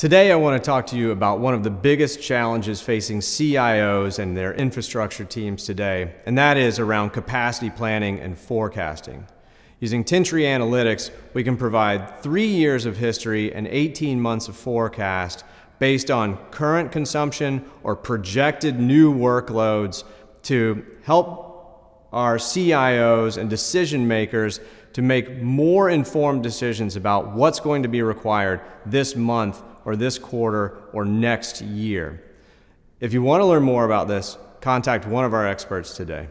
Today, I want to talk to you about one of the biggest challenges facing CIOs and their infrastructure teams today, and that is around capacity planning and forecasting. Using Tintree Analytics, we can provide three years of history and 18 months of forecast based on current consumption or projected new workloads to help our CIOs and decision makers to make more informed decisions about what's going to be required this month or this quarter or next year. If you want to learn more about this, contact one of our experts today.